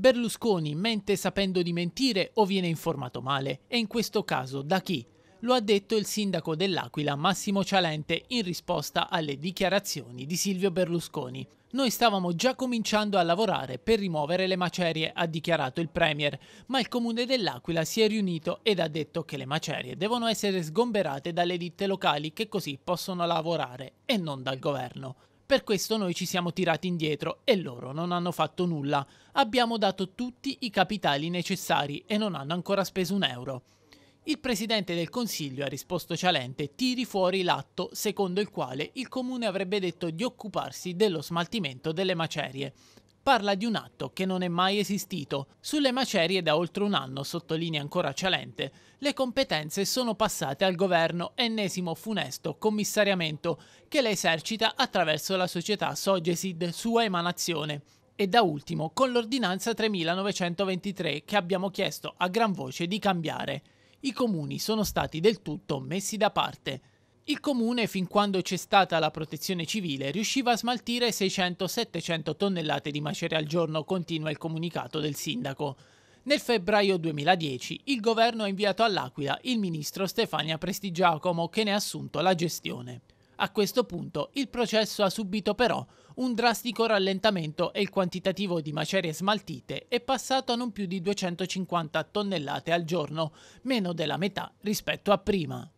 Berlusconi mente sapendo di mentire o viene informato male, e in questo caso da chi? Lo ha detto il sindaco dell'Aquila Massimo Cialente in risposta alle dichiarazioni di Silvio Berlusconi. Noi stavamo già cominciando a lavorare per rimuovere le macerie, ha dichiarato il Premier, ma il comune dell'Aquila si è riunito ed ha detto che le macerie devono essere sgomberate dalle ditte locali che così possono lavorare e non dal governo. Per questo noi ci siamo tirati indietro e loro non hanno fatto nulla. Abbiamo dato tutti i capitali necessari e non hanno ancora speso un euro. Il Presidente del Consiglio ha risposto Cialente tiri fuori l'atto secondo il quale il Comune avrebbe detto di occuparsi dello smaltimento delle macerie parla di un atto che non è mai esistito. Sulle macerie da oltre un anno, sottolinea ancora Cialente, le competenze sono passate al governo, ennesimo funesto commissariamento, che le esercita attraverso la società Sogesid, sua emanazione. E da ultimo con l'ordinanza 3923 che abbiamo chiesto a gran voce di cambiare. I comuni sono stati del tutto messi da parte. Il comune, fin quando c'è stata la protezione civile, riusciva a smaltire 600-700 tonnellate di macerie al giorno, continua il comunicato del sindaco. Nel febbraio 2010 il governo ha inviato all'Aquila il ministro Stefania Prestigiacomo che ne ha assunto la gestione. A questo punto il processo ha subito però un drastico rallentamento e il quantitativo di macerie smaltite è passato a non più di 250 tonnellate al giorno, meno della metà rispetto a prima.